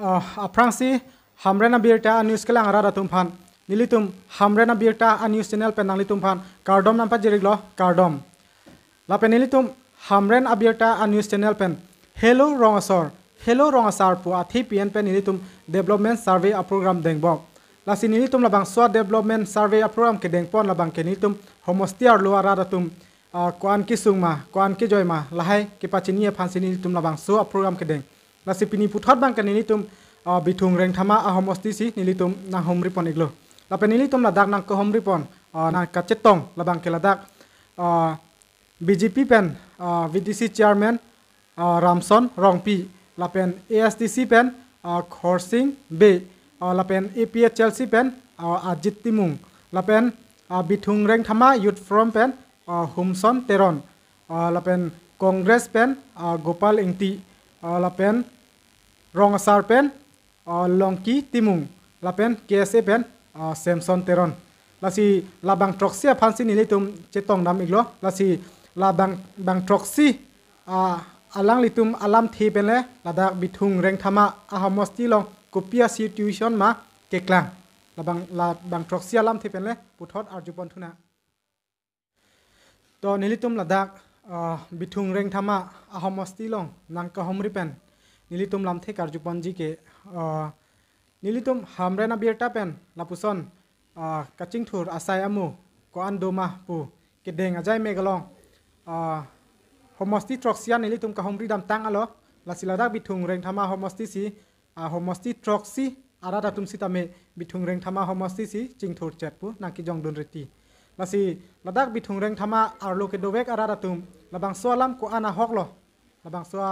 afrangsi hamrena birta news kelang ara ratum phan nilitum hamrena birta news channel pe nangli tum phan kardom nam pa jiriglo kardom la pe nilitum hamren abirta news channel pen hello rongasor hello rongasar pu athi pn pen nilitum development survey a program dengbok la sinilitum labang swa development survey a program ke dengpon labang ke nilitum homostiar lo ara ratum kwan ki sungma kwan ki joyma lahai ki pachinie phan sinilitum labang swa program ke deng ลสิปินิพุทธบังกันนี่ตุมบิดุงเร่งธรรมะอาหมอสติสินี่ตุมนาหมริปอนอีกลลแล้วเป็นนี่ตุมลาดักนังก็หมริปอนนักเจตงละบังเกลาดักบีจีพีเป็นวีดีซีชาร์แมนรามซอนรองพีละเป็นเอสดีซีเป็นคอร์ซิงเบละเป็นเอพีเอชเชลซีเป็นอาจิตติมุงละเป็นบิดุงเร่งธรรมะยุทธฟรอมเป็นฮุมซอนเทรอนละเป็นคองเกรสเป็นกอปาลอิงตีละเป็นรองอาราเป็นลองกีติมุงลาเป็นเกสเป็นเซมซอนเทรอนลาซีลาบังทรอกซีพันสินีลิตุมเจตองดำอีกเหรอลาซีลาบังบังทรอกซีอ่าอลังลิตุมอัลัมทีเป็นเลยลาดักบิดหุงเร่งธรรมะอาฮอมอสตีลองกูเปียซิทูชันมาเกกลางลาบังลาบังทรอกซีอัลัมทีเป็นเลยปุทอดอาร์จุบอนทุนะตอนนี้ลิตุมลาดักบิดหุงเร่งธรรมะอาฮอมอสตีลองนังกะฮอมริเป็น nilitum lamthe karjuponji ke nilitum hamre na biar tapen lapuson kacing thur asai amu ko andoma pu ke deng ajai megalong homosti troxia nilitum ka homri dam tang alo lasiladak bitung reng thama homosti si homosti troxi ara datum sitame bitung reng thama homosti si chat pu naki jong dun reti lasi ladak bitung reng thama arlo ke dowek ara datum labang sualam ko ana hoklo labang sua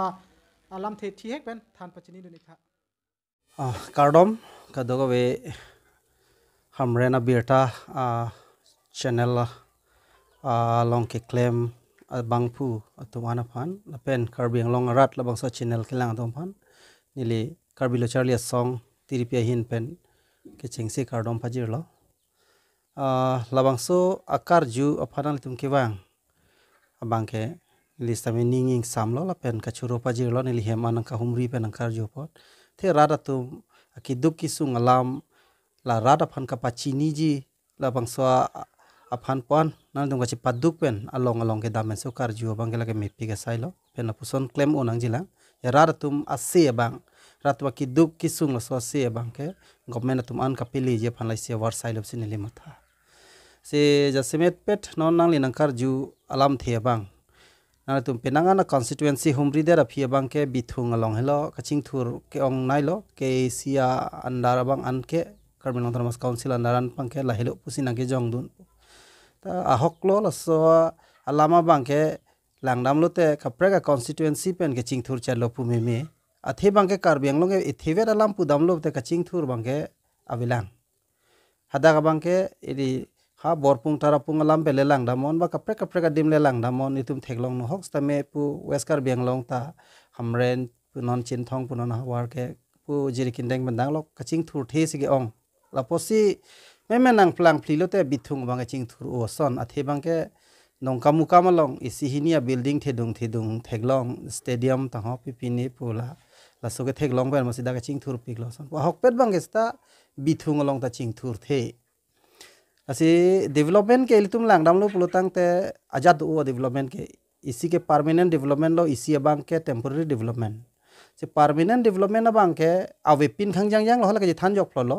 alam the thi hek ben than pachini du ni tha ah kardom kadoga we hamrena birta ah channel ah long ke claim bangpu atumana phan la lapen karbiang long rat labang sa channel khilang dom phan nili karbi lo charlia song tiripia hin pen ke chengse kardom phajir lo labang so akar ju aphanal tum ke bang abang ke listame ninging samlo la pen ka churo pa jirlo ne lihem anang ka humri pen ang kar jopot the rada tu ki dup sung alam la rada phan ka pa ji la bang swa aphan pon na dum ka chi paduk pen along along ke damen so kar jiwa bang ke mepi ke sailo pen apuson klem onang jila ya rada tum ase ya bang rata ba ki dup ki sung la bang ke government tum an ka pili je pan lai se war sailo sin se jasimet pet non nang linang kar ju alam the ya bang Nah, tum penanga na constituency humri dera phia bang ke bithung along helo kaching thur ke ong lo, ke sia andara bang anke karmen autonomous council andaran pangke lahilo pusina ke jong dun ta ahok lo laso alama bang ke langdam lo te kaprega constituency pen ke ching thur chalo pumi me athe bang ke karbiang long e thiver alam pudam lo te kaching thur bang ke abilang hadaga bang ke iri ข้าบอร์ปุงทาราปุงลำเปเลลังดามอนว่ากับเพรกับเพรกดิมเลลังดามอนนี่ตุ่มเทกลงนู่ฮอกสแต่เมืู่เวสคาร์เบียงลงตาฮัมเรนปู้นอนชินทองปู้นอนฮาวาร์เกปูจิริกินแดงบันดังล็อกกระชิงทูร์เทสกีองแล้วพอสิแม่แม่นางพลังพลีโลแต่บิดทุงบางกระชิงทูร์โอซอนอธิบังเกนงคำมุกามาลงอิสิฮินีอาบิลดิ้งเทดุงเทดุงเทกลงสเตเดียมต่างหอบพิพินีปูละแล้วสุกเทกลงไปมาสิดากระชิงทูร์ปีกล้อซอนว่าฮอกเป็ดบางกรสตาบิดทุงลงตาชิงทูร์เท असी डेवलपमेंट के इलतुम लांगडाम लो पुलोतांग ते आजाद ओ डेवलपमेंट के इसी के permanent development लो इसी अबांग के टेंपरेरी डेवलपमेंट से परमानेंट डेवलपमेंट अबांग के पिन खंग जांग जंग लहला के थान जक फलो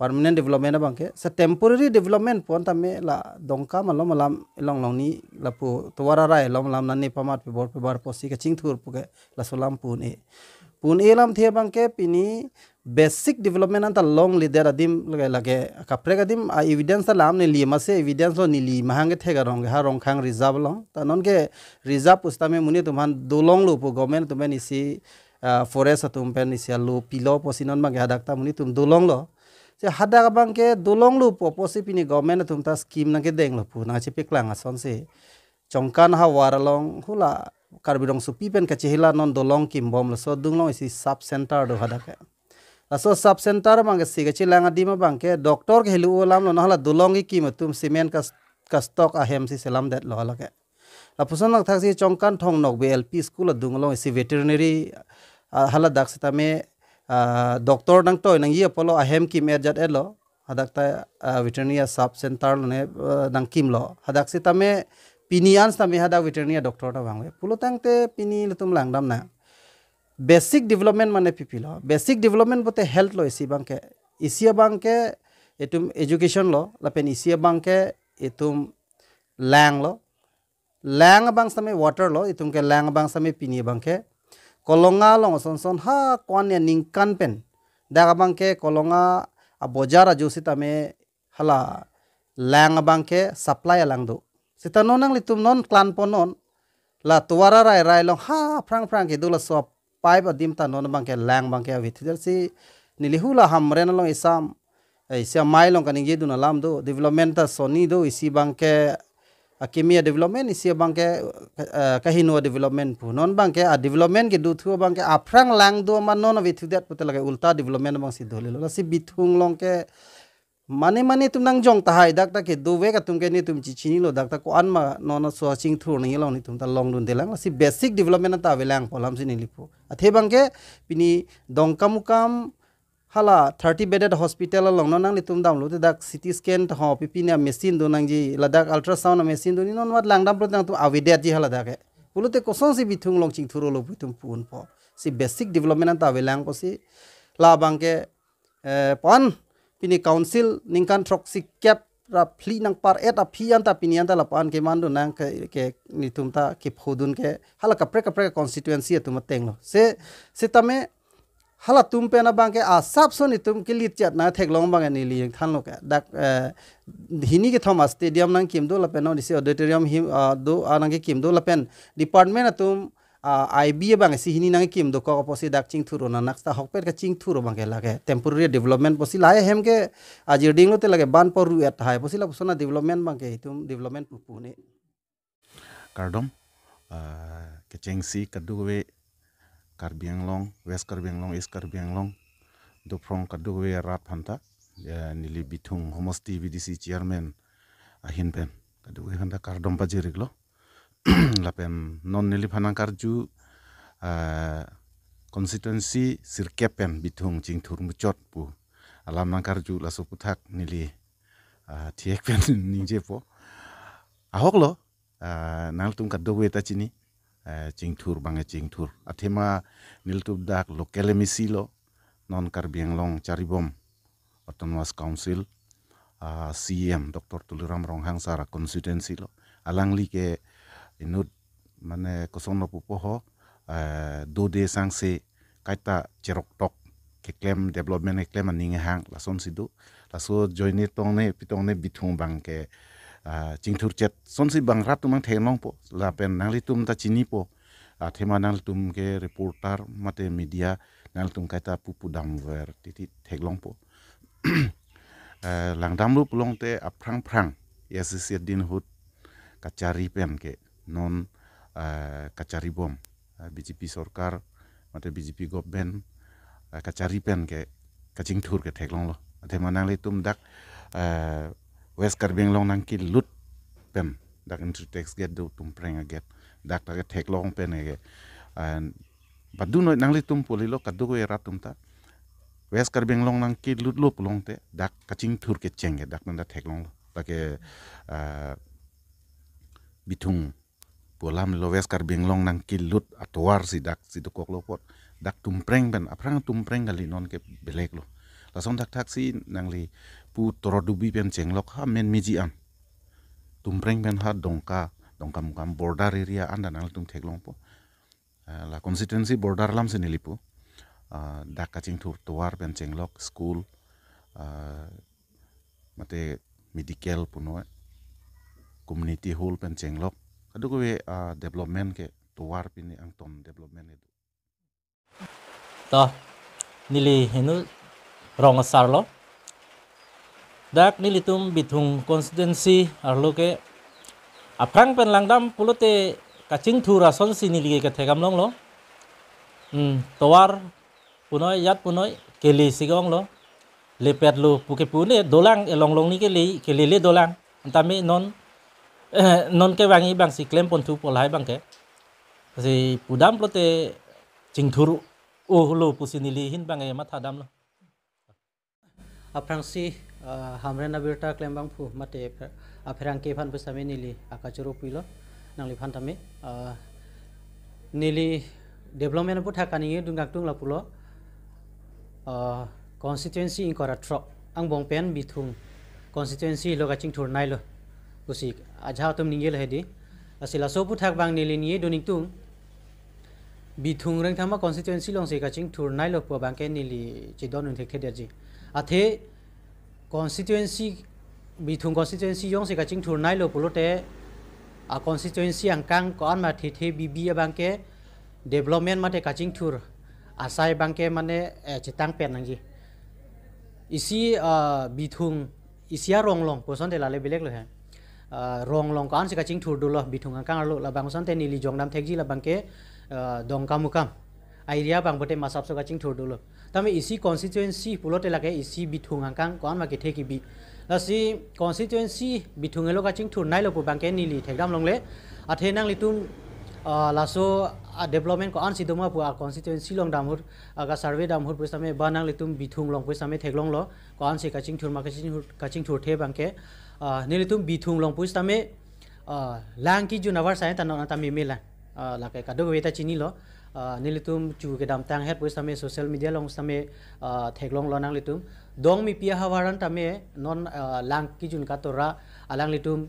परमानेंट डेवलपमेंट अबांग के से टेंपरेरी डेवलपमेंट पोन तमे ला दोंका मलो मलाम लोंग नी लापु तोवारा राय लोंग लाम नन्ने पमात पे बोर पे बार पोसी के चिंग थुर पुके ला सोलाम पुने पुने लाम थे अबांग के पिनी basic development anta long li dera dim lage lage kapre ga dim a evidence ta lam ne li ma se evidence lo ni li mahange the ga rong ha rong khang reserve lo ta non ge reserve pusta me muni tumhan dolong lo pu government tumhe ni si forest tum pen ni sia lo pilo posinon ma ga dak ta muni tum dolong lo se hada ga bang ke dolong lo pu posi pini government tum ta scheme na ge deng lo pu na che pek lang ason se chongkan ha war long hula karbidong supi pen ka chehila non dolong kim bom lo so dung lo si sub center do hada ka असो sub centre मांगे सिगे चिलांगा दीमा बांके डॉक्टर के हेलु लाम लो नहला दुलोंगी की मतुम सीमेंट का कस्तोक अहेम सी सेलाम देत लगे के अपुसन लग थासी चोंकान ठोंग नोक बे एलपी स्कूल दुंगलो इसी वेटरनरी हला दाक्सिता में डॉक्टर नंग टोय नंग ये पोलो अहेम की मेर जत एलो हदकता वेटरनिया सब सेंटर ने नंग किम लो हदकसिता में पिनियान समे हदा वेटरनिया डॉक्टर टा वांगे पुलो तंगते पिनी लतुम लांगदम ना basic ᱵᱮᱥᱤᱠ ᱰᱮᱵᱷᱞᱚᱯᱢᱮᱱᱴ ᱢᱟᱱᱮ ᱯᱤᱯᱤᱞ basic development bote health lo isi bangke isi bangke itu education lo lapen isi bangke itu itu lang lo lang bang sami water lo itu ke lang bang sami pini bangke kolonga lo son son ha kwan ya ningkan pen daga bangke ke kolonga a jusi tame hala lang bangke ke supply lang do sita nonang litum non klan ponon la tuwara rai rai lo ha prang prang ke dula sop পাইব আদিম তা নন বাংকে ল্যাং বাংকে ভিতিদের সি নিলিহুলা হাম রেনলং এই এসিয়া মাই লঙ্কা নিগে নাম দো ডেভেলপমেন্ট তা সনি দো ইসি বাংকে কেমিয়া ডেভেলপমেন্ট ইসি বাংকে কাহিনুয়া ডেভেলপমেন্ট ভু নন বাংকে আর ডেভেলপমেন্ট কে দুথু বাংকে আফ্রাং লং দো আমার নন ভিতিদের পতে লাগে উল্টা ডেভেলপমেন্ট বাং সি ধলি বিথুং লঙ্কে mane mane tum nang jong ta hai dak ta ke du we ka tum ke ni tum chi chini lo dak ta ko an ma no na so ching thru ni lo ni tum ta long dun delang si basic development ta we lang polam si ni lipu athe bang ke pini dong kam kam hala 30 bedded hospital long no nang ni tum dam lo dak ct scan ta ho pi pini machine do nang ji ladak ultrasound machine do ni non wat lang dam pro nang tum avidat ji hala dak pulute koson si bithung long ching thru lo pu tum pun po si basic development ta we lang ko si la bang ke pan pini council ningkan trok sikap ra phli nang par et a phi anta pini anta la pan ke mandu nang ke ke ni tumta ke phodun ke hala kapre kapre constituency tu mateng lo se se tame hala tum pe na bang ke a sap so ni tum ke lit chat na thek long bang ni li than lo ka dak hini ke thoma stadium nang kim do la pen ni se auditorium him do anang ke kim do la pen department tum Ah, IB ya, bang si hini nang kim doko ko posi dak ching turu na nak sa hok per ka ching turu bang ke lage temporary development posi lae hem ke aji ah, ding lo te lage ban por ru et hai posi la posi na development bang ke hitum development pupu ne kardom ah, ke ching si ka we kar long west kar long east kar long du prong ka du we rap hanta ya nili bitung homos tv dc chairman ahin pen ka du we hanta kardom pa jiriglo lo lapem non panang karju eh, konstituensi sirkepen cing turung muchot pu alam nang karju lasu putak nili eh, thiek pen ningje po ahok lo eh, nal tum kaddo we ta chini chingthur e tur atema nil niltub dak lo misi lo non karbiang long cari charibom autonomous council cm dr tuluram ronghang sara konsistensi lo alangli ke อินุมันก็สงนปุปหอดูดีสังเสซไกตาเจรกตกเคลมเดเวลลอเมนตเคลมันนิ่งหางล่าสนสิดูล่าสูจอยนี่ตองนีเพี่ตองนีนบิดทงบังแกจิงทุรเจ็ดสนสิบังรับตุมังเทงลองปุ๊บลาเป็นนั่งลิตุมตาจินีปุ๊บาทมานั่งลิตุมแกรีพอร์ตาร์มาเตมีเดียนั่งลิตุมไกตาปุบปดัมเวอร์ติดติดเทงลองปุ๊บหลังดัมรูปลงเตะอพรังพรังยาสิเสีดินหุดกัจจารีเป็นแก non eh, kacharibom eh, BGP सरकार mate BJP government eh, kachari pen ke kaching thur ke theklong lo athe manang le tum dak west karbeng long nang ki lut pen dak entry tax get do tum preng a get dak ta ke theklong pen ge and badu no nang le tum poli lo kadu ko era tum ta west karbeng long nang ki lut lo pulong te dak kaching thur ke cheng ge dak nan da theklong lo ta ke bitung Polam loves binglong nang kilut atuar si dak si tukok lopot dak tumpreng ben aprang tumpreng kali non ke belek lo langsung dak taksi si nang li pu torodubi pen cenglok ha men miji am tumpreng pen ha dongka dongka mukam border area anda nang tum theklong po eh, la constituency border lam se nilipu eh, dak kaching tu tuar pen cenglok school eh, mate medical puno community hall pen cenglok kadu ko uh, ah, development ke tuar pini ang tom development itu. To nili hinu rong lo. dak nili tum bithung constituency arlo ke aprang pen langdam pulute kaching thura son sinili ke thegam long lo um hmm, tuwar punoi yat punoi keli sigong lo lepet lo puke pune dolang elong long ni ke le keli le dolang tamai non non vàng bangi bang si clem pon thu polai bang ke si pudam plote chingthuru o hulu pusinili hin bang e matha dam lo afrangsi hamre na birta clem bang phu mà mate afrang ke phan pusame nili akachuru puilo nangli phan tame nili development pu thakani dungak tung la pulo constituency in koratro ang bongpen bithung constituency loga thu nai lo गुशी आजा तुम निगे लहेदे असिला सोपू थक बांग नीले निये दोनिक तुम बिथुंग रंग थामा कॉन्स्टिट्यूएंसी लोंग से कचिंग थुर नाइ लोग पुआ बांके नीले चिदों नुंधे खेद जी अथे कॉन्स्टिट्यूएंसी बिथुंग कॉन्स्टिट्यूएंसी योंग से कचिंग थुर नाइ लोग पुलोटे आ कॉन्स्टिट्यूएंसी अंकांग कौन माथे थे बीबी या बांके डेवलपमेंट माथे कचिंग थुर आसाई बांके माने चितांग पे नंगी इसी बिथुंग इसिया रोंग लोंग पोसों दे लाले बिलेक लो है rong long kan sika ching thur dulo bithunga kang lo la bang san te nili jongnam thekji la bang ke dong kam kam idea bang bote masap so ka ching thur dulo tame isi constituency pulote lage isi bithunga kang kon ma ke theki bi la si constituency bithunga lo ka ching thur nai lo pu bang ke nili thekdam long le athe nang litum laso development ko an sidoma pu constituency long damur aga survey damur pu same banang litum bithung long pu same theklong lo ko an si kaching thur ma kaching thur kaching thur the bangke nili tum bi tum long pus tamme lang ki ju nawar sai ta na tamme mela la kai ka weta chini lo nili tum chu ke dam tang het pus tamme social media long tamme thek long lonang litum dong mi pia hawaran tamme non lang ki jun ka to alang litum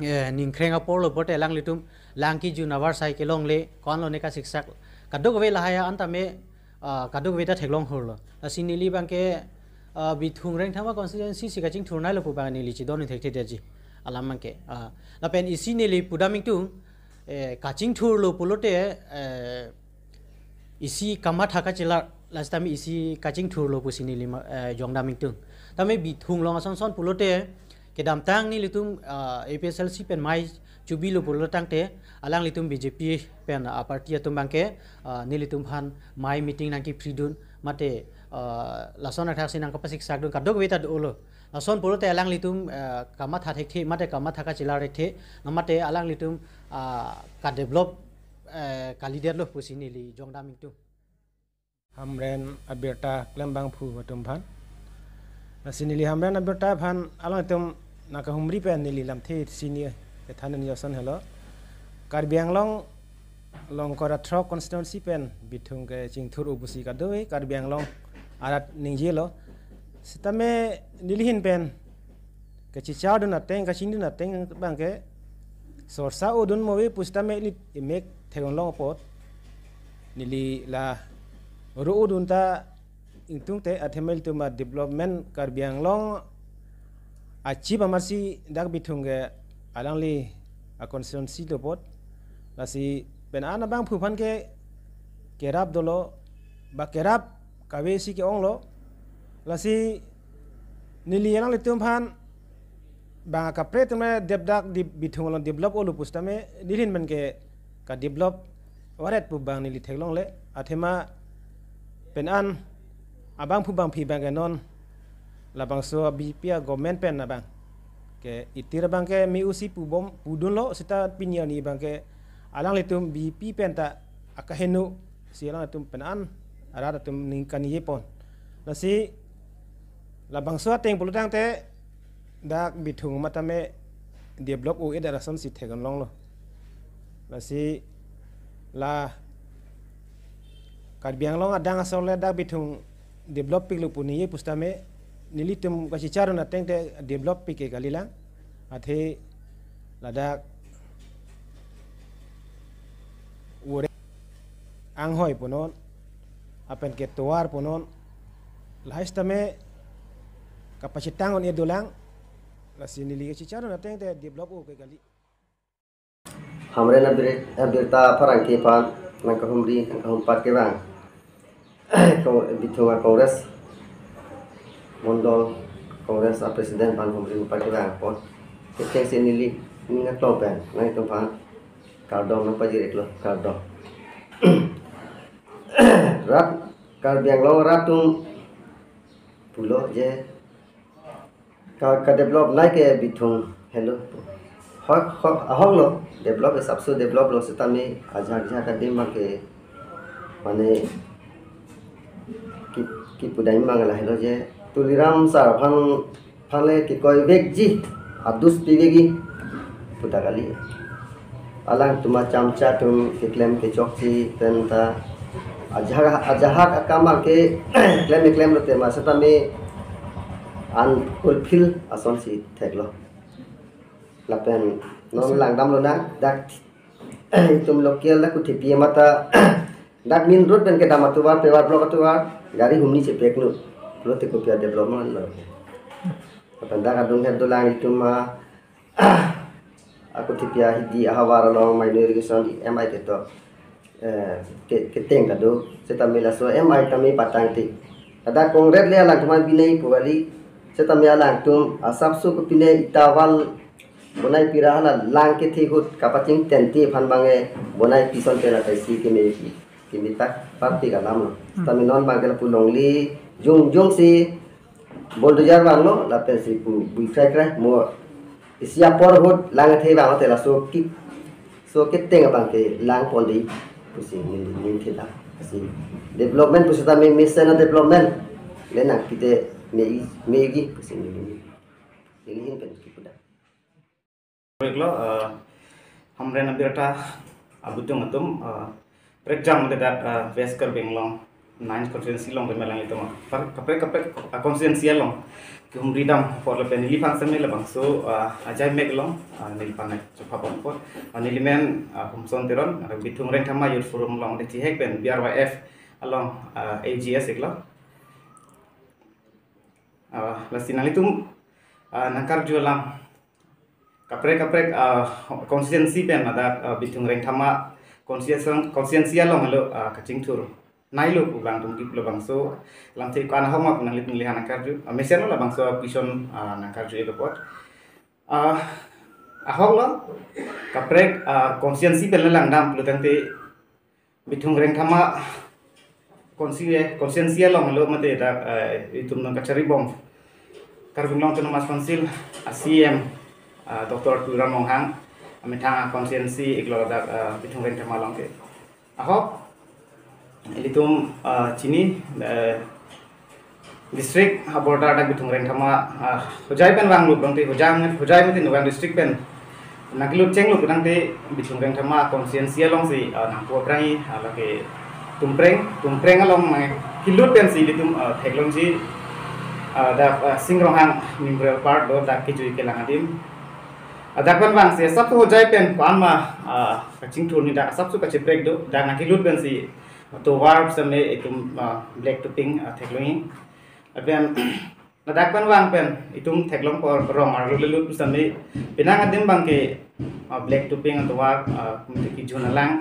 ningkrenga polo bote alang litum lang ki ju nawar sai ke long le kon lo ne ka siksak kadog we la haya antame kadog we weta thek long hor lo sinili bang ke bị ờ, thùng rèn thằng mà constituency sĩ cái chính thùng này là phụ bằng này lịch đó nên thấy thế đấy chứ, à, làm mang cái à, là bên isi này lịch phụ đam tu ờ, cả chính thùng lo phụ lốt isi kamat thaka chila last time isi kaching thur lo pusi ni lima jongda ming tung tame bi thung long asan son pulote ke dam tang ni litum ờ, APSLC bên mai chubi lo pulo tang te alang à, litum BJP pen party atum bangke ni litum han mai meeting nang ki fridun thế. lason athak sinang kapasik sakdun kadok wita do ulo lason pulu te alang litum kama tha thek thi mate kama thaka chila re the namate alang litum ka develop kalider lo pusini li jong daming tu hamren abeta klembang phu watum phan li hamren abeta phan alang tum naka humri pe li lam the sini te thanen yosan helo karbiang long long kora thro constituency pen bithung ke chingthur ubusi ka doi karbiang long arat ning jilo sitame nilihin pen ke cicau dun ateng ke cindu ateng bang ke sorsa udun mawi pustame lit imek thegon long pot nili la ru udun ta intung te atemel tu ma development kar biang long achi ba marsi dak bitung ge alang li a si to pot la si pen ana bang phupan ke kerap dolo ba kerap kabe si ke ong lo lasi yana le tum pan bang kapre tiom le dak di bithung lo develop olu oh, me dilin men ke ka develop waret pu bang nili long le atema pen an abang pu bang pi bang ke non la bang so bi a government pen na bang ke itir bang ke mi usi pu bom pu dun lo sita pinya ni bang ke alang le bi pi pen ta akahenu le tiom pen an arada tum ning kan yipon nasi labang suat teng pulu tang te dak bitung matame develop u ida rason si thegan long lo nasi la kat biang long adang asol le dak bitung develop pik lu puni ye pustame nilitum kasi charo na teng te develop pik ke kalilang athe ladak wore ang hoi punon apen ke tuar punon lahis tame kapasitangon on dolang la sinili ci cicaro na teng te develop o ke gali hamre na dire abdirta parang ke pa na ka humri ka hum pat ke bang ko bitunga kongres mondol kongres a presiden pan humri pa ke bang pon ke teng sinili ni na klopen na itu pan kardom na pajirek lo kardom รับการเบี่ยงเรารับตุงปุโลเยการการ develop ไล่เกบิทุงเฮลโลฮอกฮอกโล develop สับสู develop โลสตามีอาจารย์จากันดีมากเกมันเอคิดคิดปุดายมังละเฮลโลเยตุลิรามสารพันพันเลคิดก้อยเวกจีอับดุสปีเวกีปุตากาลี alang tuma chamcha tum kiklem ke chokchi tenta Azha का काम के claim claim रहते मासेटा में आनफुलफिल असन सी थेगलो लपेन नॉन लांगदाम लो ना दाक तुम लोग के अल्लाह कुछ पिए माता दाक मिन रोड बन के दामा तो बार पेवार ब्लॉक तो बार गाड़ी घूमनी से पेकनु लोते को पिया डेवलपमेंट लो अपन दाक दुंगे दो लांग तुम aku tipia hidi ahawara long minor irrigation MI gitu Eh, keteng kado seta eh, mela so em ai patang ti kada kongret le alang kuman binai puwali seta me alang tum asap ah, su kupine itawal bonai pirahala lang ke thi hut kapating ti pan bange eh. bonai pison pera tai si ke ki ki hmm. tak parti ka lam tami non la pulong li jung jung si boldojar banglo la pe si pu bui frai krai mo isia por hut lang the bang te la so ki so keteng teng bang ke lang pushing ini kita pushing development pusing ta me mission na development lena kite me me gi pushing link link pen kipuda eklo हमरे न बेटा अबुतो मतम पर एग्जाम मते दा वेस्कर बेंगलों ninth constituency लों बेमेलांगे तमा पर कपरे कपरे कॉन्स्टिट्यूएंसी लों kum ridam for le penili pan sem le bang so ah, ajai meg long ah, nil pan ne chapa bang for anili ah, men hum son teron ara bitum ren thama yur forum long le ti hek ben brf along ags ekla la sinali tum nakar jula kapre kapre consistency ben ada bitum ren thama consistency consistency along ya lo kaching turu nailo ku bang tum lo bang so tei thei kan homa ma punang lit ngli hana karju mesen lo bang so pison nang karju e pot a ahok lo kaprek konsiensi bel lang dam plo tang te bithung reng thama konsie konsiensia long lo mate da itum nang kachari bom karbung long tono mas konsil a doktor turam hang ami thang konsiensi iklo da bithung reng thama long a ahok อันนี้ตุ้มชินีดิสทริกฮับบอร์ดาร์ดักบิทุ่งเรนทั้งมาหัวใจเป็นวางลูกตั้งที่หัวใจมันหัวใจมันที่หนูกันดิสทริกเป็นนักลูกเชงลูกตั้งที่บิทุ่งเรนทั้งมาคอนเซนเซียลองสีนักพวกรายแล้วก็ตุ้มเพรงตุ้มเพรงก็ลองมาคิลูเป็นสีที่ตุ่มเทคโนโลยีเด็กซิงร้องห้างมีเบรลปาร์ตโดนดักกิจวิกเกลังอดีมเด็กเป็นวางสีสับสุหัวใจเป็นความมาชิงทุนนี่ดักสับสุขกับเชิเพรงดูดักนักลูกเป็นสี तो वार्ब समने इतुम black to pink थेक्लोइंग अबेन नदाक पन वांग पेन इतुम थेक्लोंग पर रोंग आर लुलु समने पिनांग दिम बांग के ब्लैक टू पिंक तो वार्ब कुमते की जुनलांग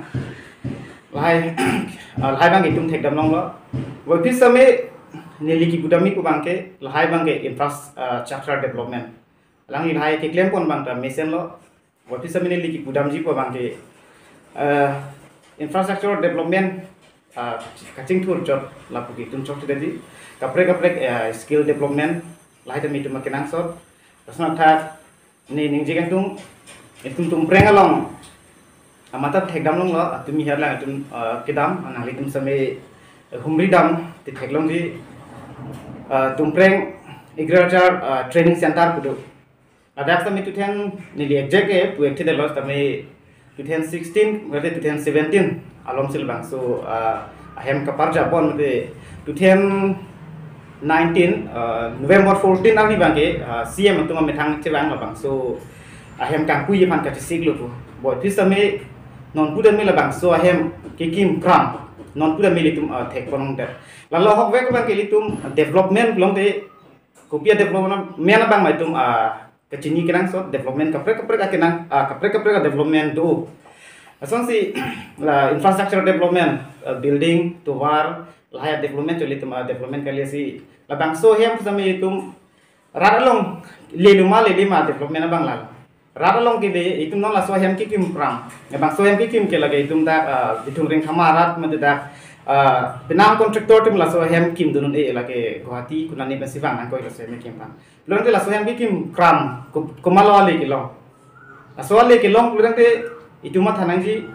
lai lai bang uh, uh, uh, itum thek dam long lo wo pi same neli ki gudami ku bang ke lai bang ke infrastructure development lang ni lai ke claim pon bang ta mesen lo wo pi same neli ki gudam ji ko bang ke infrastructure development kacing tur job lapu ki job tidak di. kaprek kapre skill development lah itu tum makin angsot Terus tha ini ning jigan tum tum tum preng along amata thekdam long lo tumi her lang tum kedam anali tum same humri dam di theklong ji tum preng agriculture training center kudu adak sami tu nih nili exact e puekthi de los 2016 ngate 2017 bang, so uh, hem kapar japon mete 2019 uh, November 14 alni bangke uh, CM tuma methang chebang la so ahem kan kuye pan kati siglo bu bo me non puda mela so ahem kikim kram non puda meli tum thek ponong der la lo hok wek bang keli tum development blong te kopia ya development mena bang mai tum kecini kenang so development kapre kapre ka kenang kapre kapre ka development tuh. Asonsi la infrastructure development uh, building to war la hayat development to litum development kali ya si la bang so hem sama itu raralong le lelima development bang la raralong ki be non la so hem ki kim pram ne ya, bang so hem ki kim ke la itu da uh, itum ring rat mate da pinang uh, kontraktor tim la so hem kim dunun e eh, la ke guwahati kunani ba sibang ang ko la so hem kim pram lon ke la so hem ki kim kram kumalawali ke long la so le ke long ituma thanangji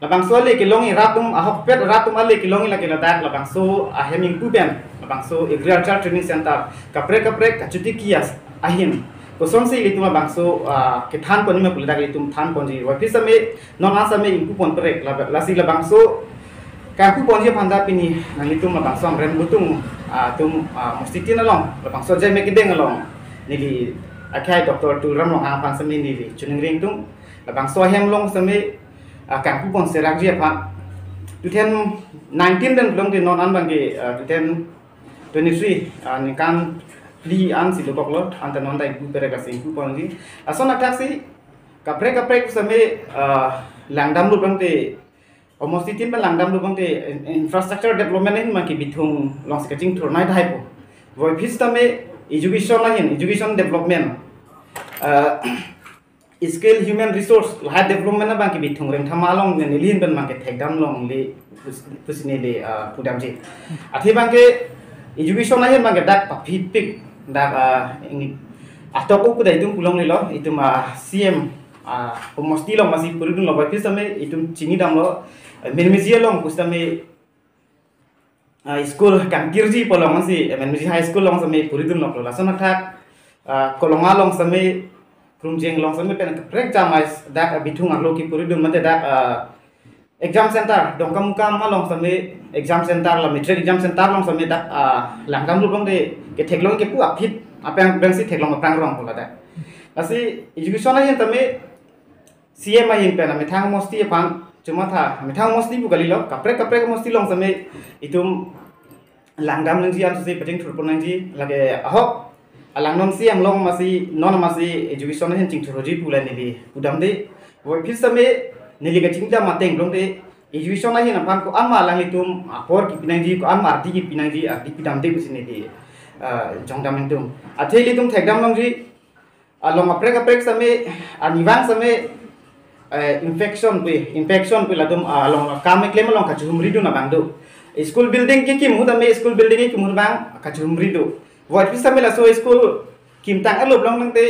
labang so le kilongi ratum ahok pet ratum ale kilongi la kiladak labang so aheming puben labang so agriculture training center kapre kapre kachuti kias ahim kosong se lituma bangso ke than poni me pulida litum than ponji waktu same non asa me impu pon prek la lasi la bangso ka ku ponji panda pini na litum la bangso amren butung ah, tum ah, musti na long la bangso je me kideng long nili akai doktor tu ram long hang pang sami nili chuning ring tung là bằng soi hem long sami kang ku bon selak je pha tu ten 19 den long den non an bang ge tu ten 23 an kan li an si lo boklo an ta non dai ku À sau này ku pon ji asona taxi kapre kapre ku sami langdam lu bang te almost tin ba langdam lu bang te infrastructure development mà cái ki bithung long sketching thur nai dai bộ. Với phis ta me education là gì, education development à, skill human resource ha development bang ki bi thongrem thama long ne lin ban mang ke thekdam long le pusne le uh, pudam ji athi bang ke education ahe mang ke dak papi pik dak uh, atau aku kuda itu pulang nilo, itu mah CM pemasti lo uh, masih perlu lo bagi sama itu cini dam lo menmisia lo kus sama school kangkir ji pola masih menmisia high school lo sama perlu dulu lo langsung nak kolonga lo sama from jeng long sang pen prek jam mai dak bithung ang loki puri dun mate dak exam center dong kam kam ma long sang exam center la metric exam center long sang dak langkam lu bang de ke theklong ke pu apit apang bang si theklong prang rong pula dak asi education ayen tame cma yin pen ame thang mosti pang cuma tha ame thang mosti bu gali lo kapre kapre mosti long sang itum langdam nang ji am se pating thurpon nang ji lage ahok alang nom si ang long masi non masi education hen ting thoroji pula ni li udam de wo phir same ni li ga ting da ma teng long de education hen apam ko amma alang li tum apor ki pinang ji ko amma arti ki pinang ji arti ki dam de kusin ni li jong dam tum athe li tum thek dam long ji along aprek aprek same anivang same infection pe infection pe la tum along kam klem along ka chumri du na bang do school building के किमु तमे school building के किमु बांग का चुमरी दो vượt vì sao mới là số school kim tang alo long nang te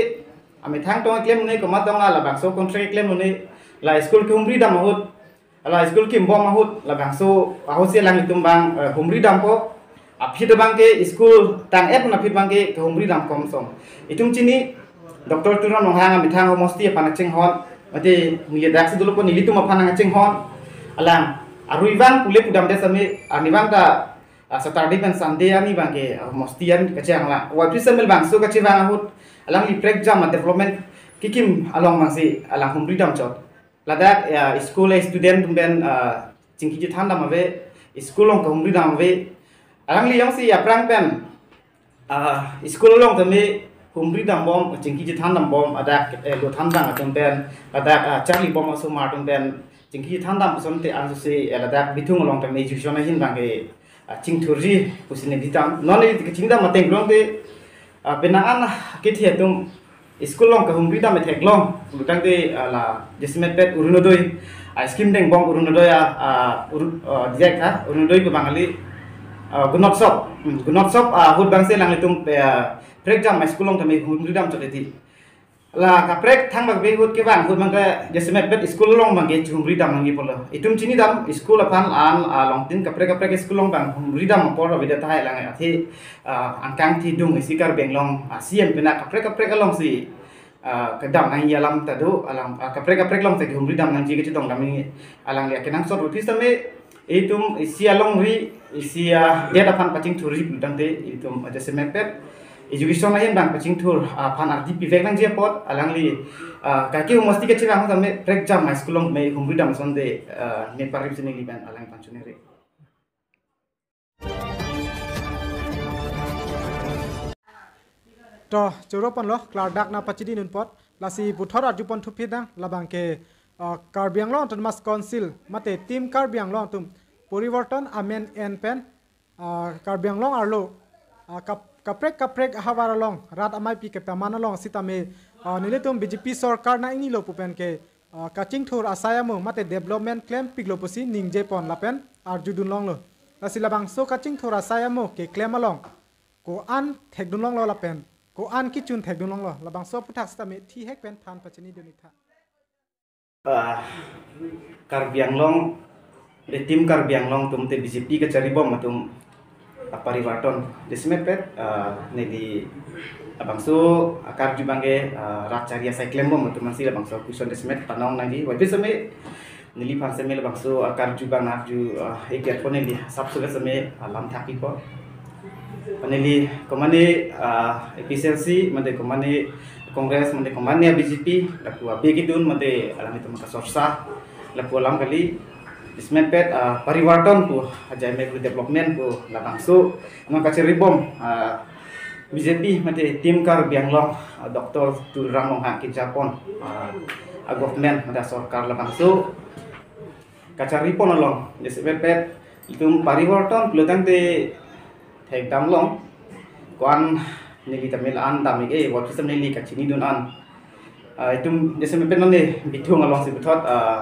ami thang tong claim nei ko ma tong la bang so contract claim nei la school ki humri dam hot la school ki bom hot la bang so aho se lang tum bang humri dam ko a phit bang ke school tang ep na phit bang ke humri dam kom som itum chini doctor turan nong hang ami thang homosti pana ching hon ate muye dak se dulu ko nili tum pana ching hon alang arui bang kule pudam de sami anibang ta Ah, Saturday dan Sunday ani bangke mostian kace ang lang waktu sambil bang ah, so kace bang hut alang li prek jam development kikim along mangsi alang humpri dam chot ladak ya school student tumben jingki ah, ji than dam ave school long humpri dam ave alang li yang si aprang ya, pen school long tami humpri dam bom jingki ji than bom ada eh, lo than dang tumben ladak charli bom so ma tumben jingki than dam somte ang si ya, ladak bithung long tami education hin bangke À, chinh thú ri của sinh viên tam nó này cái chính ta mà tìm luôn thì à bên nào cái thiệt tung school long cái hôm đi ta mới thèm long lúc đang thì à, là jesmet pet urunodoi à skim đen bong urunodoi à à direct à, ha urunodoi của bangali gunot shop gunot ừ, shop à hút bang sẽ là người tung về break jam mà school long thì mình hút đi đam cho cái gì lah kaprek thang bang begut ke bang hut mangka jesemet bet iskul long bang cium humri dam mangi pola. itum chini dam school apan an long tin kaprek kaprek iskul long bang humri dam por wida thai lang e athi angkang ti dung e long a asian pina kaprek kaprek long si dam ngai yalam tadu alam kaprek kaprek long tadi humri dam ngai ge chitong dam alang le kenang sot utis tame itum isia long ri isia dia dapan pacing turi dang te itum jesemet bet education lai bang paching thur ah, phan arti pivek nang je pot alang li ah, kaki ke masti ke chira me prek jam high school me humri dam son de ah, ne parim sine li ban alang pan chune re to churo pan lo klar dak na pachidi nun pot lasi puthor arjupon thupi dang labang ke karbiang loh tan mas konsil, mate tim karbiang long tum worton amen en pen karbiang loh arlo kap kaprek kaprek hawara long rat amai pi ke pamana long sitame ah, nile tum bjp sarkar na ini lo pupen ke ah, kaching thur asayam mate development claim piglo pusi ningje pon lapen arjudun long lo silabang so kaching thur asayam ke claim along ko an thekdun long lo lapen ko an kichun thekdun long lo labang so puthak sitame thi hek pen phan pachini dunitha Uh, ah, Karbianglong, di tim long. tum te BJP ke cari bom tum parivarton jisme pet nedi abangso karju bange mutu masih eh, abang eh, abangso kuson desmet panong nangi wapi same nili phanse mel abangso karju bang nakju ek eh, di nili sabsuga seme alam thaki ko paneli komane efisiensi mande komane kongres mande komane bjp laku abegi dun mande alam itu maka sorsa laku alam kali इसमें पेट परिवर्तन को में डेवलपमेंट को लगासु कचे रिबम बीजेपी मते टीम कर ब्यांगलोंग डॉक्टर तुलराम हां कि जापान गवर्नमेंट मते सरकार लगासु kaca ripon long ah, desepet itu pariwarton pelutang te tek dam long kuan nili tamil an tamik eh waktu sam nili kacini dun an ah, itu desepet non deh bitung along sebutot ah,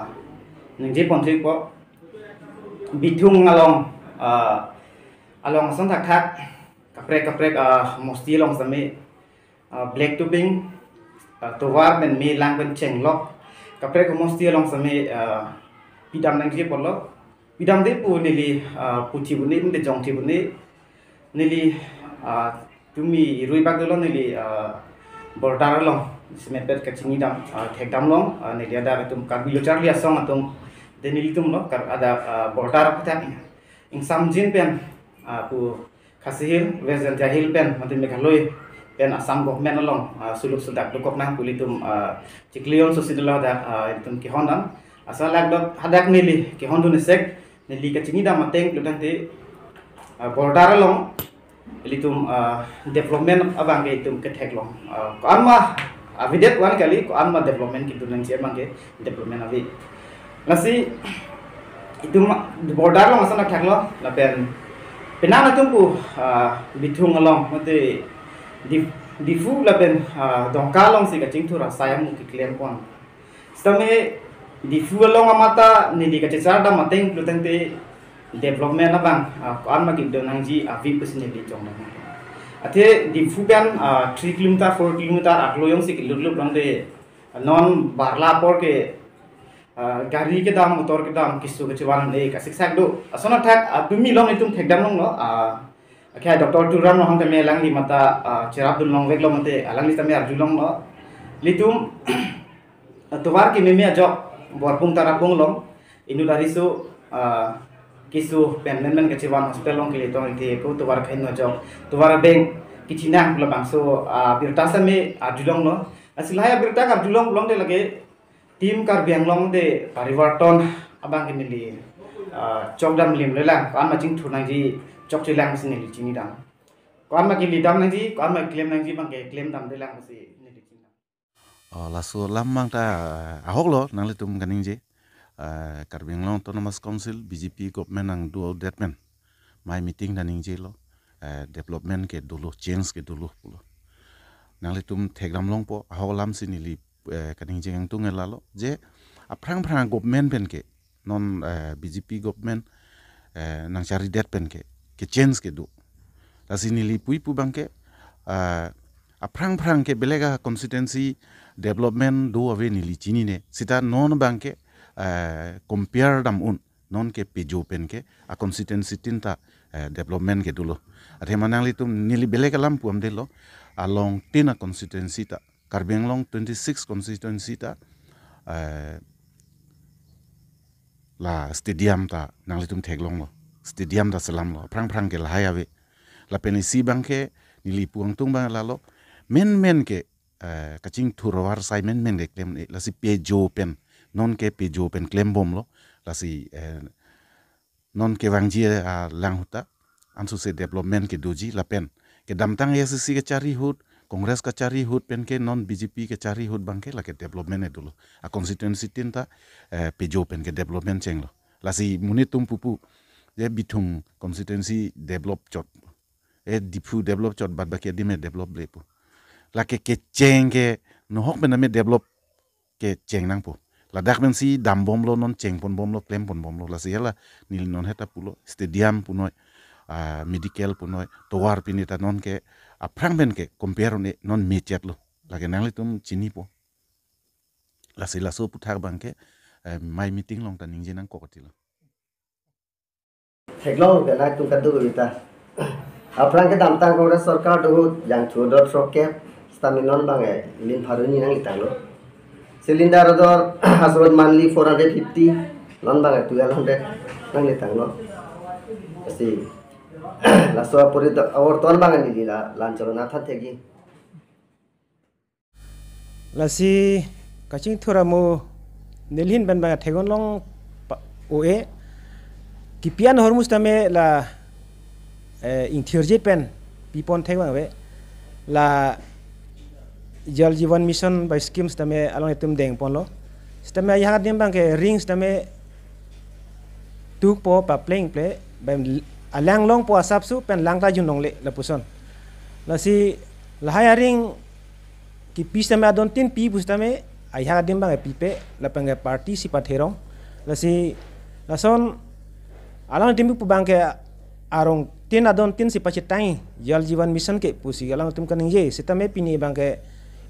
neng jepon sih kok bitung along uh, along sang thak thak kaprek kaprek uh, mosti long sami uh, black tubing, pink uh, towar men mi lang ben cheng lok kaprek mosti long sami uh, pidam nang ki polok pidam de pu li uh, puti bu ni de jong ti bu ni nili uh, tumi rui bag lo nili uh, bordar long semet pet kachingi dam uh, thek dam long uh, nili ada tum kar bilu char lia song atum denilitum no kar ada ah, border pita ing samjin pen pu ah, khasihil wesen jahil pen mati meghaloi pen asam ah, men along suluk sudak dokok nah pulitum ciklion susidulah da itum kihonan asal lagdok hadak nili kihondu nisek nili kacingida damateng, lutang ti border along litum development abang ke itum ketek long ko anma avidet kali ko anma development kitun nang siamang ke development avid nasi itu border long asana khang lo la pen penana tumpu bithung long mate difu la pen dongka long si kaching thura sayam ki claim kon stame difu along amata nili kache sarda mateng plutang te development na bang kon ma ki donang ji avi pusne bi chong na di difu kan 3 km 4 km akloyong si kilulu bang de non barla por ke gari ke dam motor ke dam kisu ke chiwan le ka siksak do asona thak tumi long itum thek dam long no kya doctor turam no hang me lang li mata chirab dul long vek lo mate alang li tame arju long no litum tuwar ki meme jo borpung tarapung long inu dari so kisu penmen men ke chiwan hospital long ke to ke ko tuwar khain no jo tuwar beng kichina lo bang so birtasa me arju long no asilaya birta ka arju long long de lage tim karbiang long de parivarton abang ini li chok dam lim le lang kan ma ching thu nang ji chok chi lang sin li chini dam kan ma ki li dam nang ji kan ma claim nang ji bang ke claim dam de lang si ni li chini dam oh lasu lamang ta ahok lo nang le tum kaning ji karbiang long autonomous council bjp government ang dual department mai meeting dan ning ji lo development ke dulu change ke dulu pulo nang le tum theklam long po ahok lam sin li kaning jeng tu nge lalo je aprang prang government pen ke non BJP government nang cari det pen ke ke change ke do, tasini li pui pu bang ke aprang prang ke belega constituency development do ave ni chini ne sita non bang ke compare dam un non ke pejo pen ke a constituency tinta development ke dulu, athe manang li nili belega lampu puam lo along tina constituency ta Karbing Long 26 constituency ta uh, la stadium ta nang litum thek long lo stadium ta selam lo prang prang ke la haya be la peni si bang ke ni tung bang la lo men men ke uh, kaching thurwar men men ke klem eh, pen non ke pe pen klem bom lo la si uh, non ke wang ji uh, ah, lang huta development ke doji la pen ke damtang ya si ke cari hut Kongres kecari cari penke non BJP kecari cari bangke laki e eh, ke development eh dulu. A konstituensi tinta eh, pejo penke development ceng lo. Lasi si munitum pupu ya bitung konstituensi develop cot. Eh dipu develop cot bad di dime develop lepo. Laki keceng ke ceng ke nohok develop keceng nang po. Lah dak men si dam bom lo non ceng pon bom lo klem pon bom lo. Lah yala nil non heta pulo stadium punoi. Uh, ah, medical punoi towar pineta non ke a prangben ke kompiaron e non mechiat lo la ke nang litum chini po la se la so puthak bang ke mai meeting long ta ning je nang kokati lo thek long ke la tu ka du vita a prang ke dam tang ko ra sarkar du ho jang chu dor so ke sta mi non bang e lin pharu ni nang ta lo silindar dor asrod manli 450 non bang e 1200 nang le tang lo lasua puri to awor ton bangan ni la lanchar na tha thegi lasi kaching thura mo nelhin kipian hormus ta me la eh, in thirje pen pipon thegon we la jal jivan mission by schemes teme me along etum deng pon lo ta me yahar dem bang ke rings ta me tu po pa playing play a lang long po asap su pen lang ta jun le la puson la si la hiring ki pista me adon tin pi busta me ai ha dim bang e pi pe la pang party si pa therong la si la son alang tim pu bang ke arong tin adon tin si pachi tang jal jivan mission ke pusi alang tim kan ye sita me pini bang ke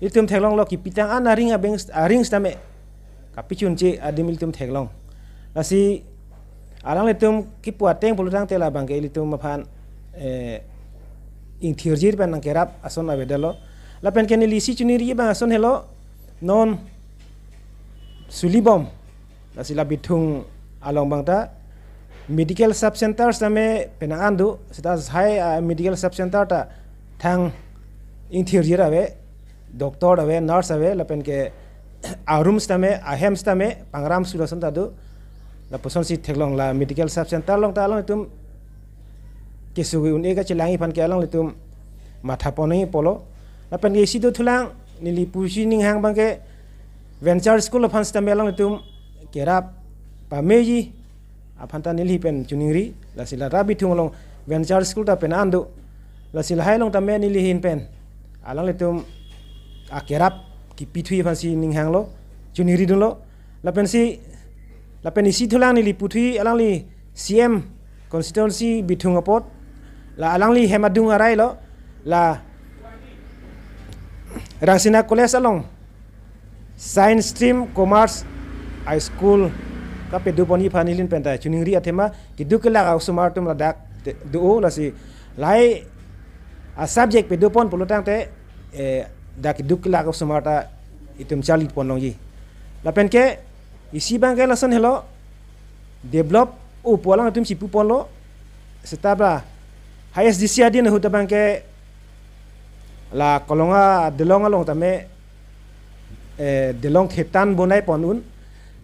itum thelong lo ki pitang ana a beng aring me kapichun che adimil tum thelong la si alang le tum ki puat teng pulu tang tela bang ke li tum mapan ing thirjir pen nang kerap ason ave dalo la pen ken li si chuni ri bang ason helo non sulibom la sila bitung along bang ta medical sub center same penangan du sita hai medical sub center ta thang ing thirjir ave doctor ave nurse ave la pen ke arum stame ahem stame pangram surasan ta du la poson si theklong la medical sub center long ta long tum kesugi un ega chilangi pan ke long tum matha polo la pen ge si thulang nili pushi ning hang bang ke venture school of hans tamel long kerap pameji apanta nili pen chuningri la sila rabi thung long venture school ta pen andu la sila hai long tamel nili hin pen alang le tum akerap ki pithui phansi ning hang lo chuningri dun lo la pen si ลาเป็นอีสิทุลังนีิลิปุทีอลังลีซีเอ็มคอนสตนซีบิดทุงอปตลาอลังลีเฮมัดดุงอะไรเหรอลารังสินาคอลเลสอลงไซน์สตรีมคอมเมอร์สไอสคูลก็ไปดูปนีพานิลินเป็นแต่ชุนิงรีอัตมาคิดดูกันละเอาสมาร์ทมาดักดูแลสิไล่อาสับเจกไปดูปนปุโรตังเตดักดูกล้าะเอาสมาร์ทอิทุมชาลิปนลงยีแล้วเป็นแค่ isi bang kai lasan hello develop oh, u pola atum sipu polo setabla hayas disi adi na huta bang la kolonga delong along tame eh delong hetan bonai ponun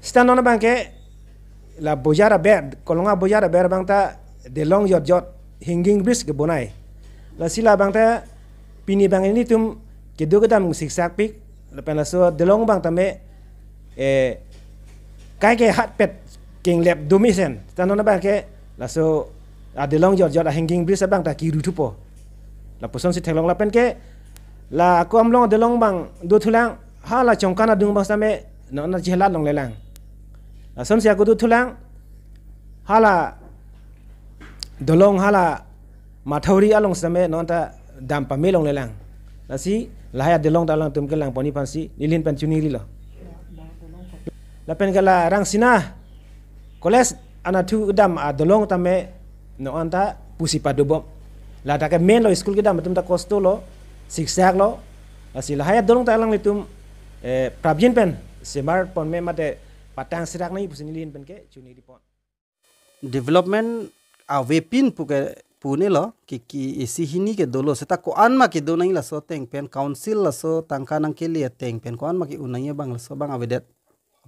stanona bang ke la bojara ber kolonga bojara ber bang ta delong yot yot hinging bris ke bonai la sila bang ta pini bang ini tum kedu kedam siksak pik la la so delong bang me eh cái cái hạt pet kinh lẹp đúng sen ta nó bạn cái là số à để long giọt giọt là hành kinh biết sao bằng ta kỳ rú po, là person sẽ thành long là pen cái là có âm long để long bằng đôi thu lang ha là chồng cana đường bằng sao mẹ nó nó chỉ là long lệ lang là sớm sẽ có đôi thu lang ha là đồ long ha là mà thâu đi along sao mẹ nó ta đam pa mê long lệ lang là si là hay để long ta long tụm cái lang pony pan si nilin pan chuni li lo lapen gala rang sina koles ana tu dam a dolong tame no anta pusi padubom la ta ke men lo school kidam tum ta kosto lo siksak lo asil haya dolong ta lang litum eh, prabjin pen semar pon me mate patang sirak nai pusi nilin pen ke chuni pon development a wepin puke pune lo ki ki isi hini ke dolo seta ko an ma do nai la so teng pen council la so tangka nang ke li ya teng pen ko an ma ki unai ya bang la so bang avedet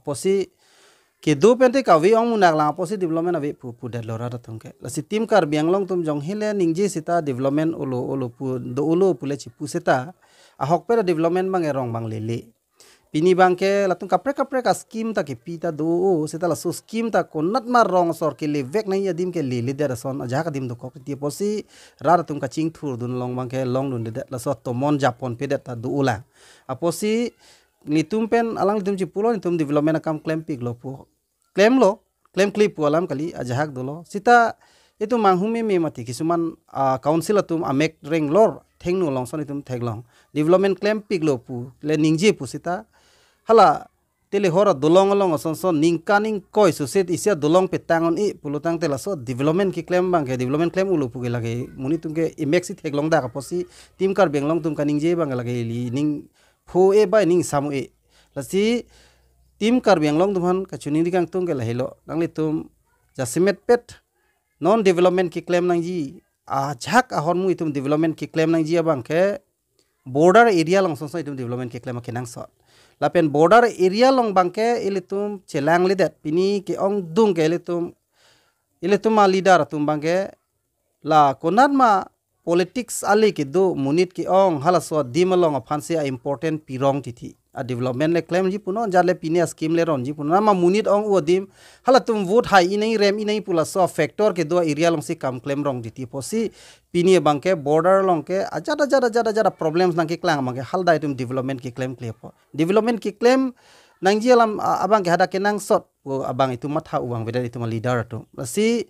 posi ki du pen te kawi ong munak la posi development awi pu pu de lora ke, tongke la si tim kar biang long tum jong hile ji sita development ulo ulo pu do ulo puleci chi pu seta ahok pe development mang erong bang lele pini bang ke la tung kapre kapre ka skim ta ke pita do o seta la so skim ta ko nat mar rong sor ke le vek nai yadim ke lele de ra son ja ka dim do kok ti posi ra ra ka ching thur dun long bang ke long dun de la so to mon japon pe de ta do ula posi litum pen alang litum cipulo litum development akam klaim pi lo pu klaim lo klaim klip pu alam kali ajahak dolo sita itu manghumi me mati kisuman council atum amek reng lor theng nu long son thek long development claim pi lo pu le ningji pu sita hala tele hora dolong long son son ningka koi so set isia dolong pe tangon i pulutang tela so development ki claim bang ke development claim ulu pu ge lage muni tum ge si thek long da ka tim kar benglong tum kaning je bang lage li ning hu e bai ning samu e lasi tim kar biang long tuhan kachuni di kang tung ke lahilo nang li tum jasimet pet non development ki claim nang ji a ah, jhak a hormu itum development ki claim nang ji abang ke border area long song itum development ki claim ke nang sot lapen border area long bang ke ilitum chelang lidet pini ke ong dung ke ilitum ilitum ma leader tum bang ke la konat ma politics ali ki do munit ki ong hala so dimalong of a important pirong titi a development le claim ji puno jale pine scheme le ron ji puno ma munit ong o dim hala tum vote hai inai rem inai pula so factor ke do area long si kam claim rong ti posi pine bang ke border long ke ajada jada jada jada problems nang ki klang mang ke hal dai tum development ki claim clear po development ki claim nang ji alam abang ke hada ke nang sot abang itu matha uang beda itu ma leader to si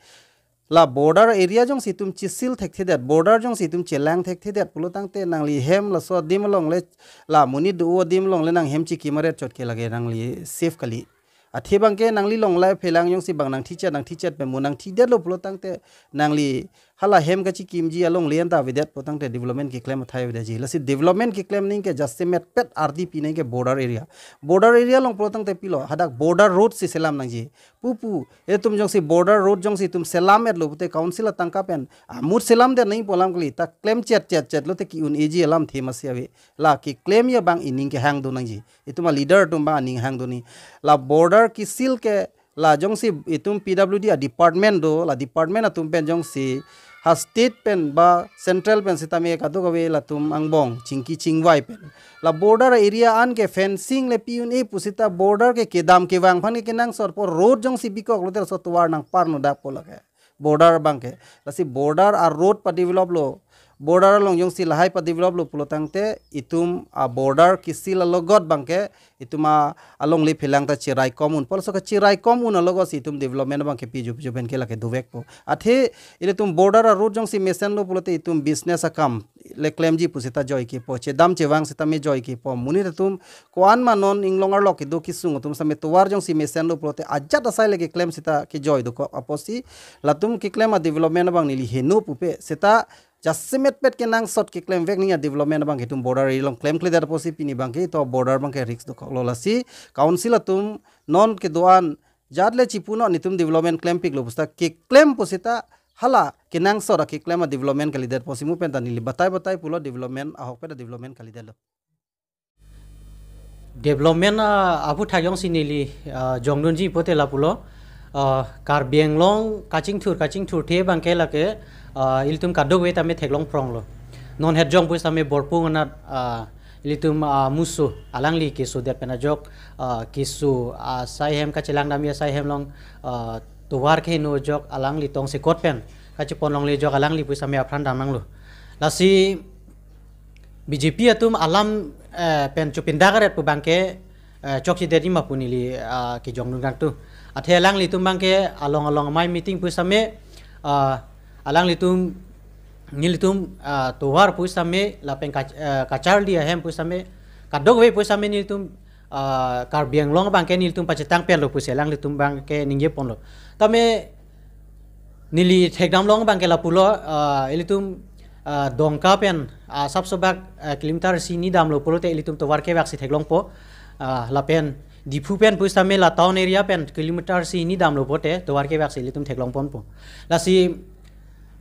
la border area jong si tum chi sil thek thedet border jong si tum che lang thek thedet pulo tang te nang li hem la so dim long le la muni du o dim long le nang hem chi kimare chot ke lage nang li safe kali a the bang ke nang li long lai phelang jong si bang nang thi cha nang thi chat pe mu nang thi det lo pulo tang te nang li हाला हेम का ची किम जी अलोंग लियन ता विदेश पोतंग टे डेवलपमेंट की क्लेम उठाए विदेश जी लसी डेवलपमेंट की क्लेम नहीं के जस्ट में पेट आरडी नहीं के बॉर्डर एरिया बॉर्डर एरिया लोंग पोतंग टे पीलो हदक बॉर्डर रोड से सलाम नहीं जी पुपु ये तुम जो सी बॉर्डर रोड जो सी तुम सलाम में लोते बुते काउंसिल तंका पेन आमूर सलाम दे नहीं पोलाम के ता क्लेम चेट चेट चेट लोते कि की उन एजी अलाम थे मसिया ला कि क्लेम ये बांग इनिंग के हैंग दो नहीं जी इतुमा लीडर तुम बांग इनिंग हैंग दो ला बॉर्डर की सील के ला जोंसी इतुम पीडब्ल्यूडी डिपार्टमेंट दो ला डिपार्टमेंट तुम पे जोंसी हा स्टेट पेन बा सेंट्रल पेन से तमें कदे लतुम अंगबोंग चिंकी चिंगवाई पेन ला बॉर्डर एरिया आन के फेंसिंग ले पीयून ए पुसिता बॉर्डर के केदाम के वांग फन के केनांग सर पर रोड जों सी बिको अगलोतर सतवार नांग पार नो दा पोलगे बॉर्डर बांके लासी बॉर्डर आ रोड पर डेवलप लो बॉर्डर लंग जों सिल पा डेवलप लो पुलो तांगते इतुम आ बॉर्डर कि सिल लगत बांके इतुमा अलोंगली फेलांग ता चिराई कम उन पोल चिराई कम उन लगो सि इतुम डेवलपमेंट बांके पी पिजु बेन के लाके दुवेक पो अथे इले तुम बॉर्डर आ रोड जों सि मेसन लो पुलोते इतुम बिजनेस आ काम ले क्लेम जी पुसेता जॉय के पो चे दाम चेवांग सेता मे जॉय के पो मुनि ता तुम कोआन मा नॉन इंगलोंगर लो के दो किसुंग तुम समे तोवार जों सि मेसन लो पुलोते अज्जा ता साइले क्लेम सेता के जॉय दुको अपोसी लतुम कि क्लेम आ डेवलपमेंट बांग नीली हेनो पुपे सेता jasimet pet kenang nang sot ke claim vek ninga ya, development bang hitum border ilom claim kle dar posi pini bang ke to border bang ke risk dokok lolasi council tum non ke doan jadle chipuno nitum development claim pik lobusta ke claim posita hala ke nang sora ke claim a development kali dar posimu penta nili batai batai pulo development ahok peta development kali dar lo development abu ah, thayong sinili ah, jongnunji potela pulo ah, kar long kaching thur kaching thur the bang ke la ke ilitum kadok wait hek long prong lo non hedjong pus ame borpung na ilitum musu alang li kisu der jok kisu sai hem kacilang damia namia sai hem long tuwar ke no jok alang li tong sikot pen ka chipon long li jok alang li pus ame apran damang lo lasi BJP atum alam pen cupin chupindagaret pu bangke cok si deri mapuni li ke jong nung tu Atelang li tumbang bangke along along mai meeting pu same alang litum ngil litum uh, ah, tohar puisa me lapen eh, kachar dia hem puisa me kadog we pu me nil litum uh, ah, kar long bang ke nil litum pacetang pian lo puisa lang litum bang ke ningye pon lo tame nili thekdam long bang ke la pulo uh, ah, ilitum uh, dongka pen uh, sab sobak uh, kilometer sini dam lo pulo te ilitum tohar ke bak si po uh, lapen dipu pen pu me la town area pen kilometer sini dam lo pote tohar ke bak litum ilitum pon po la si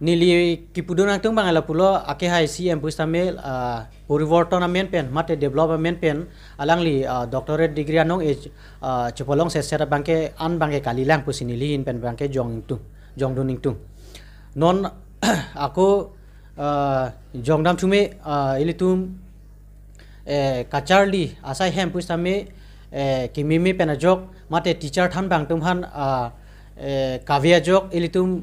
nili ang tung bangala pulo ake hai si em na men pen mate development pen alangli doctorate degree anong e chepolong sesera bangke an bangke kalilang pusinili in pen bangke jong tu jong duning tung non aku jongdam ili ilitum e li asai hem me e kimimi penajok mate teacher bang bangtum han e, kavia jok ilitum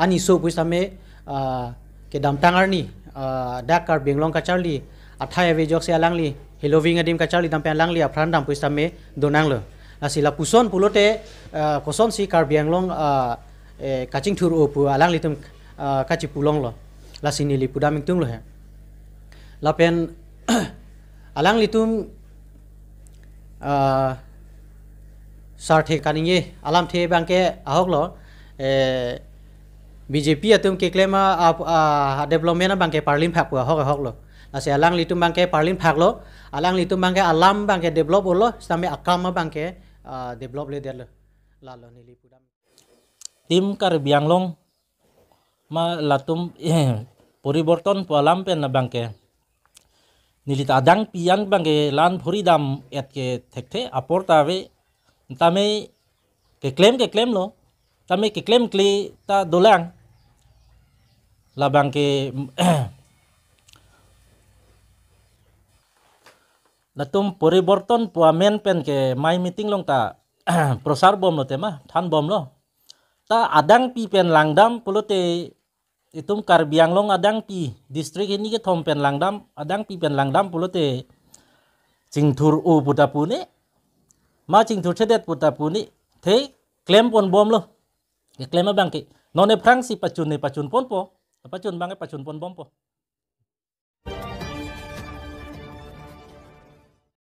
ani so pui tame uh, ke dam tangar ni uh, dakar benglong ka charli athai ave jok se alangli hiloving adim ka charli dam pe alangli afran dam pui tame donang lo asila puson uh, pulote koson si kar benglong eh, kaching thur pu alangli tum kachi pulong lo lasini li pudaming tung lo he lapen alang litum uh, sarthe kaninge alam the bangke ahok lo BJP atum ya, ke klema ap development bangke parlim phak hok hok lo ase alang litum bangke parlim phak lo alang litum bangke alam bangke develop lo same akama bangke develop le der lalo nili pudam tim kar biang long ma latum eh, poriborton palam pen na bangke ta adang pian bangke lan phuri dam et ke thekte apor tawe tame ke claim ke claim lo tame ke claim kli ta dolang labang ke latum poriborton pua men pen ke mai meeting long ta prosar bom lo tema than bom lo ta adang pi pen langdam pulote itum karbiang long adang pi district ini ke thom pen langdam adang pi pen langdam pulote jingthur u putapuni ma jingthur chedet putapuni te klem pon bom lo ke klem bang ke none prang si pacun ne pacun pon po apa cun banget pacun pon pompo